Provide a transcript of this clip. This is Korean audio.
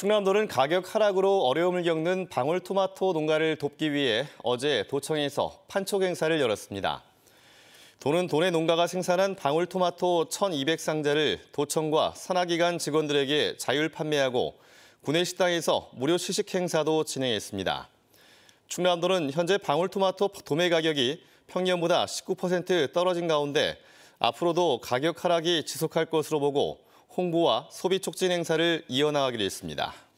충남도는 가격 하락으로 어려움을 겪는 방울토마토 농가를 돕기 위해 어제 도청에서 판촉 행사를 열었습니다. 도는 도내 농가가 생산한 방울토마토 1,200상자를 도청과 산하기관 직원들에게 자율 판매하고 구내 식당에서 무료 시식 행사도 진행했습니다. 충남도는 현재 방울토마토 도매 가격이 평년보다 19% 떨어진 가운데 앞으로도 가격 하락이 지속할 것으로 보고 홍보와 소비 촉진 행사를 이어나가기로 했습니다.